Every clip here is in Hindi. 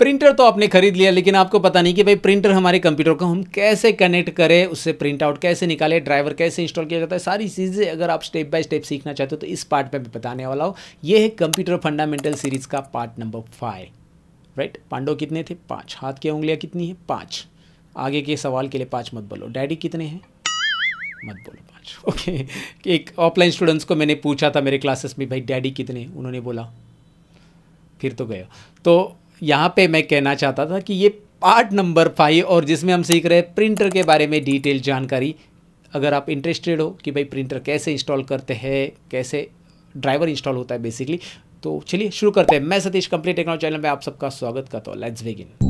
प्रिंटर तो आपने खरीद लिया लेकिन आपको पता नहीं कि भाई प्रिंटर हमारे कंप्यूटर को हम कैसे कनेक्ट करें उससे प्रिंट आउट कैसे निकाले ड्राइवर कैसे इंस्टॉल किया जाता है सारी चीज़ें अगर आप स्टेप बाय स्टेप सीखना चाहते हो तो इस पार्ट में भी बताने वाला हूँ ये है कंप्यूटर फंडामेंटल सीरीज का part number five right Pandav कितने थे पाँच हाथ की उंगलियाँ कितनी है पाँच आगे के सवाल के लिए पाँच मत बोलो डैडी कितने हैं मत बोलो पाँच ओके एक ऑफलाइन स्टूडेंट्स को मैंने पूछा था मेरे क्लासेस में भाई डैडी कितने उन्होंने बोला फिर तो गया तो यहाँ पे मैं कहना चाहता था कि ये पार्ट नंबर फाइव और जिसमें हम सीख रहे हैं प्रिंटर के बारे में डिटेल जानकारी अगर आप इंटरेस्टेड हो कि भाई प्रिंटर कैसे इंस्टॉल करते हैं कैसे ड्राइवर इंस्टॉल होता है बेसिकली तो चलिए शुरू करते हैं मैं सतीश कंप्लीट टेक्नोलॉजी चैनल में आप सबका स्वागत करता हूँ लेट्स बिगिन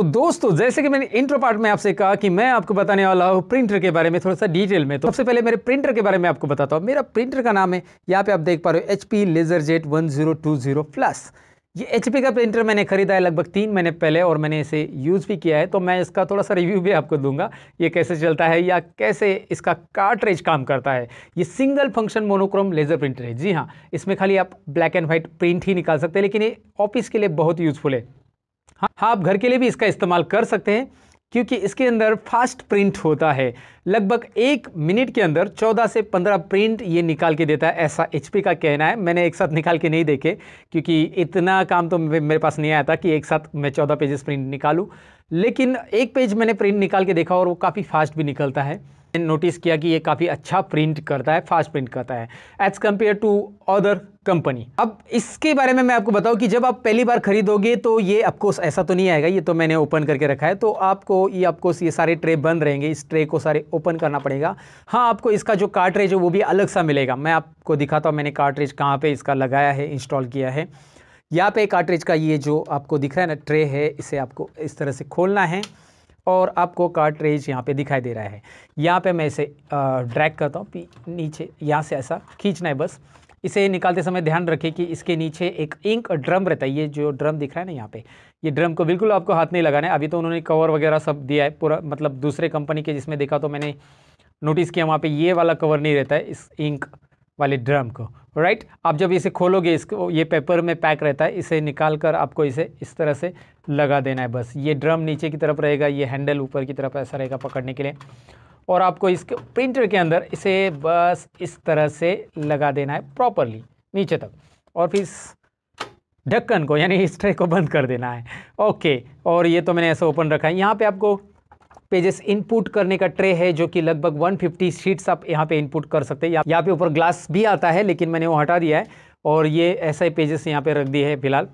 तो दोस्तों जैसे कि मैंने इंट्रो पार्ट में आपसे कहा कि मैं आपको बताने वाला हूँ प्रिंटर के बारे में थोड़ा सा डिटेल में तो सबसे पहले मेरे प्रिंटर के बारे में आपको बताता हूँ मेरा प्रिंटर का नाम है यहाँ पे आप देख पा रहे हो H P laser jet one zero two zero plus ये एच का प्रिंटर मैंने खरीदा है लगभग तीन महीने पहले और मैंने इसे यूज़ भी किया है तो मैं इसका थोड़ा सा रिव्यू भी आपको दूंगा ये कैसे चलता है या कैसे इसका कार्टरेज काम करता है ये single function monochrome laser printer है जी हाँ इसमें खाली आप ब्लैक एंड व्हाइट प्रिंट ही निकाल सकते हैं लेकिन ये ऑफिस के लिए बहुत यूज़फुल है हाँ, हाँ आप घर के लिए भी इसका इस्तेमाल कर सकते हैं क्योंकि इसके अंदर फास्ट प्रिंट होता है लगभग एक मिनट के अंदर 14 से 15 प्रिंट ये निकाल के देता है ऐसा एच का कहना है मैंने एक साथ निकाल के नहीं देखे क्योंकि इतना काम तो मेरे पास नहीं आया था कि एक साथ मैं 14 पेजेस प्रिंट निकालू लेकिन एक पेज मैंने प्रिंट निकाल के देखा और वो काफ़ी फास्ट भी निकलता है नोटिस किया कि ये काफ़ी अच्छा प्रिंट करता है फास्ट प्रिंट करता है as compared to other company अब इसके बारे में मैं आपको बताऊं कि जब आप पहली बार खरीदोगे तो ये आपको ऐसा तो नहीं आएगा ये तो मैंने ओपन करके रखा है तो आपको ये आपको ये सारे ट्रे बंद रहेंगे इस ट्रे को सारे ओपन करना पड़ेगा हाँ आपको इसका जो कार्ट्रेज है वो भी अलग सा मिलेगा मैं आपको दिखाता हूँ मैंने कार्ट्रेज कहाँ पर इसका लगाया है इंस्टॉल किया है यहाँ पे कार्ट्रेज का ये जो आपको दिख रहा है ना ट्रे है इसे आपको इस तरह से खोलना है और आपको कार्ट्रेज यहाँ पे दिखाई दे रहा है यहाँ पे मैं इसे ड्रैग करता हूँ नीचे यहाँ से ऐसा खींचना है बस इसे निकालते समय ध्यान रखें कि इसके नीचे एक इंक ड्रम रहता है ये जो ड्रम दिख रहा है ना यहाँ पे ये ड्रम को बिल्कुल आपको हाथ नहीं लगाना है अभी तो उन्होंने कवर वगैरह सब दिया है पूरा मतलब दूसरे कंपनी के जिसमें देखा तो मैंने नोटिस किया वहाँ पे ये वाला कवर नहीं रहता है इस इंक वाले ड्रम को राइट आप जब इसे खोलोगे इसको ये पेपर में पैक रहता है इसे निकाल कर आपको इसे इस तरह से लगा देना है बस ये ड्रम नीचे की तरफ रहेगा ये हैंडल ऊपर की तरफ ऐसा रहेगा पकड़ने के लिए और आपको इसके प्रिंटर के अंदर इसे बस इस तरह से लगा देना है प्रॉपरली नीचे तक और फिर ढक्कन को यानी इस ट्रे को बंद कर देना है ओके और ये तो मैंने ऐसा ओपन रखा है यहाँ पे आपको पेजेस इनपुट करने का ट्रे है जो कि लगभग 150 शीट्स आप यहाँ पे इनपुट कर सकते हैं यहाँ पे ऊपर ग्लास भी आता है लेकिन मैंने वो हटा दिया है और ये ऐसा ही पेजेस यहाँ पे रख दिए है फिलहाल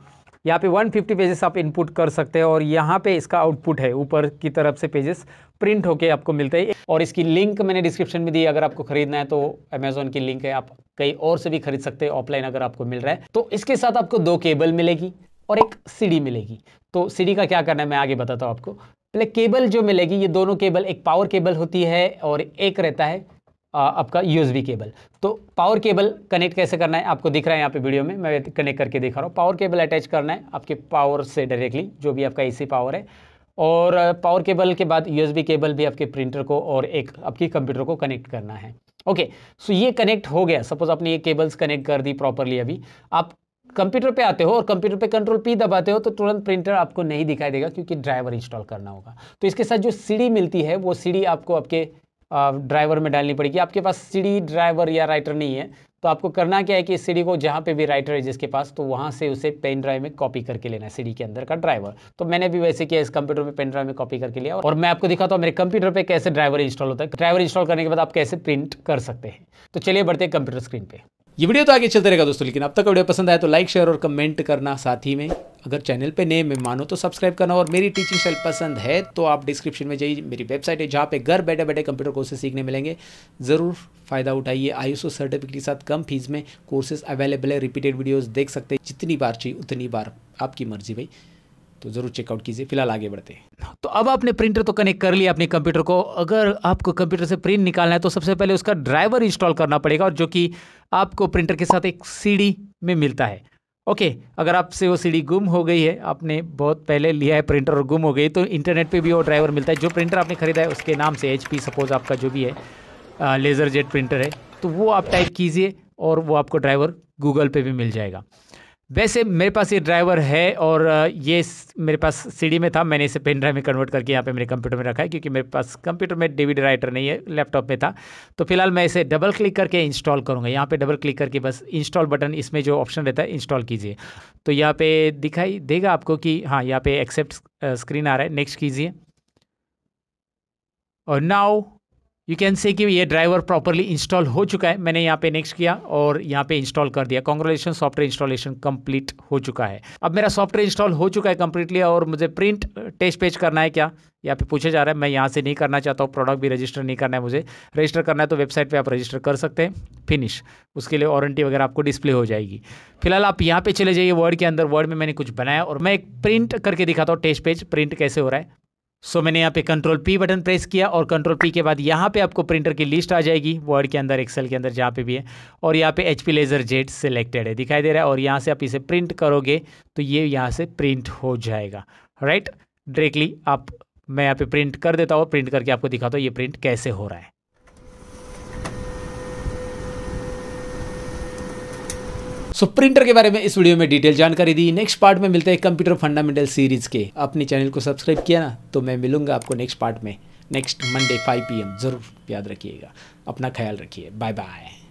यहाँ पे 150 पेजेस आप इनपुट कर सकते हैं और यहाँ पे इसका आउटपुट है ऊपर की तरफ से पेजेस प्रिंट होके आपको मिलते हैं और इसकी लिंक मैंने डिस्क्रिप्शन में दी अगर आपको खरीदना है तो अमेजोन की लिंक है आप कहीं और से भी खरीद सकते हैं ऑफलाइन अगर आपको मिल रहा है तो इसके साथ आपको दो केबल मिलेगी और एक सीडी मिलेगी तो सीडी का क्या करना है मैं आगे बताता हूँ आपको पहले केबल जो मिलेगी ये दोनों केबल एक पावर केबल होती है और एक रहता है आपका यूएसबी केबल तो पावर केबल कनेक्ट कैसे करना है आपको दिख रहा है यहाँ पे वीडियो में मैं कनेक्ट करके दिखा रहा हूँ पावर केबल अटैच करना है आपके पावर से डायरेक्टली जो भी आपका एसी पावर है और पावर केबल के बाद यूएसबी केबल भी आपके प्रिंटर को और एक आपकी कंप्यूटर को कनेक्ट करना है ओके सो ये कनेक्ट हो गया सपोज आपने ये केबल्स कनेक्ट कर दी प्रॉपरली अभी आप कंप्यूटर पे आते हो और कंप्यूटर पे कंट्रोल पी दबाते हो तो तुरंत प्रिंटर आपको नहीं दिखाई देगा क्योंकि ड्राइवर इंस्टॉल करना होगा तो इसके साथ जो सीढ़ी मिलती है वो सीढ़ी आपको आपके ड्राइवर में डालनी पड़ेगी आपके पास सीढ़ी ड्राइवर या राइटर नहीं है तो आपको करना क्या है कि इस सीडी को जहाँ पे भी राइटर है जिसके पास तो वहाँ से उसे पेन ड्राइव में कॉपी करके लेना है सीडी के अंदर का ड्राइवर तो मैंने भी वैसे किया इस कंप्यूटर में पेन ड्राइव में कॉपी करके लिया और मैं आपको दिखाता हूँ मेरे कंप्यूटर पर कैसे ड्राइवर इंस्टॉल होता है ड्राइवर इंस्टॉल करने के बाद आप कैसे प्रिंट कर सकते हैं तो चलिए बढ़ते हैं कंप्यूटर स्क्रीन पर ये वीडियो तो आगे चलते रहेगा दोस्तों लेकिन अब तक वीडियो पसंद आया तो लाइक शेयर और कमेंट करना साथ ही में अगर चैनल पे नए मेहमान हो तो सब्सक्राइब करना और मेरी टीचिंग स्टाइल पसंद है तो आप डिस्क्रिप्शन में जाइए मेरी वेबसाइट है जहाँ पे घर बैठे बैठे कंप्यूटर कोर्सेज सीखने मिलेंगे ज़रूर फ़ायदा उठाइए आई सर्टिफिकेट के साथ कम फीस में कोर्सेज अवेलेबल है रिपीटेड वीडियोज़ देख सकते हैं जितनी बार चाहिए उतनी बार आपकी मर्जी भाई तो ज़रूर चेकआउट कीजिए फिलहाल आगे बढ़ते हैं तो अब आपने प्रिंटर तो कनेक्ट कर लिया अपने कंप्यूटर को अगर आपको कंप्यूटर से प्रिंट निकालना है तो सबसे पहले उसका ड्राइवर इंस्टॉल करना पड़ेगा और जो कि आपको प्रिंटर के साथ एक सीडी में मिलता है ओके अगर आपसे वो सीडी गुम हो गई है आपने बहुत पहले लिया है प्रिंटर और गुम हो गई तो इंटरनेट पे भी वो ड्राइवर मिलता है जो प्रिंटर आपने ख़रीदा है उसके नाम से एच सपोज़ आपका जो भी है आ, लेज़र जेट प्रिंटर है तो वो आप टाइप कीजिए और वो आपको ड्राइवर गूगल पे भी मिल जाएगा वैसे मेरे पास ये ड्राइवर है और ये मेरे पास सीडी में था मैंने इसे पेन ड्राइव में कन्वर्ट करके यहाँ पे मेरे कंप्यूटर में रखा है क्योंकि मेरे पास कंप्यूटर में डेविड राइटर नहीं है लैपटॉप में था तो फिलहाल मैं इसे डबल क्लिक करके इंस्टॉल करूँगा यहाँ पे डबल क्लिक करके बस इंस्टॉल बटन इसमें जो ऑप्शन रहता है इंस्टॉल कीजिए तो यहाँ पर दिखाई देगा आपको कि हाँ यहाँ पर एक्सेप्ट स्क्रीन आ रहा है नेक्स्ट कीजिए और नाउ यू कैन से कि ये ड्राइवर प्रॉपरली इंस्टॉल हो चुका है मैंने यहाँ पे नेक्स्ट किया और यहाँ पे इंस्टॉल कर दिया कॉन्ग्रेचुलेशन सॉफ्टवेयर इंस्टॉलेशन कंप्लीट हो चुका है अब मेरा सॉफ्टवेयर इंस्टॉल हो चुका है कंप्लीटली और मुझे प्रिंट टेस्ट पेज करना है क्या यहाँ पे पूछा जा रहा है मैं यहाँ से नहीं करना चाहता हूँ प्रोडक्ट भी रजिस्टर नहीं करना है मुझे रजिस्टर करना है तो वेबसाइट पर आप रजिस्टर कर सकते हैं फिनिश उसके लिए वारंटी वगैरह आपको डिस्प्ले हो जाएगी फिलहाल आप यहाँ पे चले जाइए वर्ड के अंदर वर्ड में मैंने कुछ बनाया और मैं एक प्रिंट करके दिखाता हूँ टेस्ट पेज प्रिंट कैसे हो रहा है सो मैंने यहाँ पे कंट्रोल पी बटन प्रेस किया और कंट्रोल पी के बाद यहाँ पे आपको प्रिंटर की लिस्ट आ जाएगी वर्ड के अंदर एक्सेल के अंदर जहाँ पे भी है और यहाँ पे H P laser jet selected है दिखाई दे रहा है और यहाँ से आप इसे प्रिंट करोगे तो ये यहाँ से प्रिंट हो जाएगा राइट डायरेक्टली आप मैं यहाँ पे प्रिंट कर देता हूँ प्रिंट करके आपको दिखाता हूँ ये प्रिंट कैसे हो रहा है सो प्रिंटर के बारे में इस वीडियो में डिटेल जानकारी दी नेक्स्ट पार्ट में मिलते हैं कंप्यूटर फंडामेंटल सीरीज के अपने चैनल को सब्सक्राइब किया ना तो मैं मिलूंगा आपको नेक्स्ट पार्ट में नेक्स्ट मंडे 5 पीएम जरूर याद रखिएगा अपना ख्याल रखिए बाय बाय